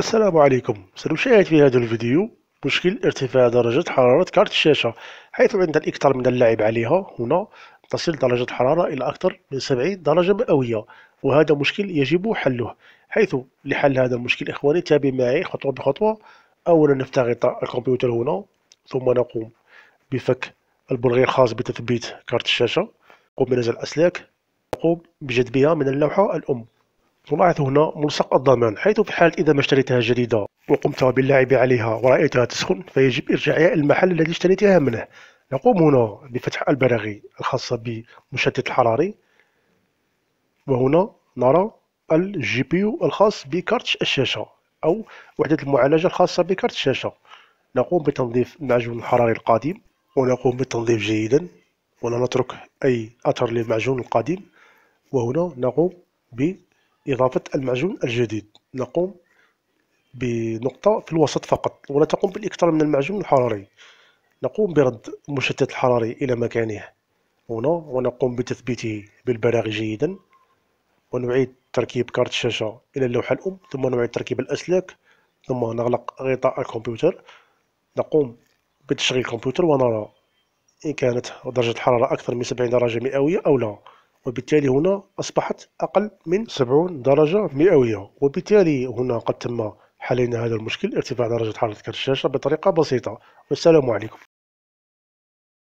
السلام عليكم سنشاهد في هذا الفيديو مشكل ارتفاع درجة حرارة كارت الشاشة حيث عند الإكثر من اللعب عليها هنا تصل درجة حرارة إلى أكثر من 70 درجة مئوية وهذا مشكل يجب حله حيث لحل هذا المشكل إخواني تابع معي خطوة بخطوة أولا نفتح الكمبيوتر هنا ثم نقوم بفك البرغي الخاص بتثبيت كارت الشاشة نقوم بنزع الأسلاك نقوم بجذبها من اللوحة الأم تلاحظ هنا ملصق الضمان حيث في حالة إذا ما اشتريتها جديدة وقمت باللعب عليها ورأيتها تسخن فيجب إرجاعها إلى المحل الذي اشتريتها منه نقوم هنا بفتح البراغي الخاصة بمشتت الحراري وهنا نرى الجي بي يو الخاص بكارت الشاشة أو وحدة المعالجة الخاصة بكارت الشاشة نقوم بتنظيف المعجون الحراري القادم ونقوم بالتنظيف جيدا ولا نترك أي أثر للمعجون القادم وهنا نقوم ب إضافة المعجون الجديد نقوم بنقطة في الوسط فقط ولا تقوم بالإكثار من المعجون الحراري نقوم برد المشتت الحراري إلى مكانه هنا ونقوم بتثبيته بالبراغي جيدا ونعيد تركيب كارت الشاشة إلى اللوحة الأم ثم نعيد تركيب الأسلاك ثم نغلق غطاء الكمبيوتر نقوم بتشغيل الكمبيوتر ونرى إن كانت درجة الحرارة أكثر من 70 درجة مئوية أو لا وبالتالي هنا أصبحت أقل من 70 درجة مئوية وبالتالي هنا قد تم حلينا هذا المشكل ارتفاع درجة حرارة الشاشة بطريقة بسيطة والسلام عليكم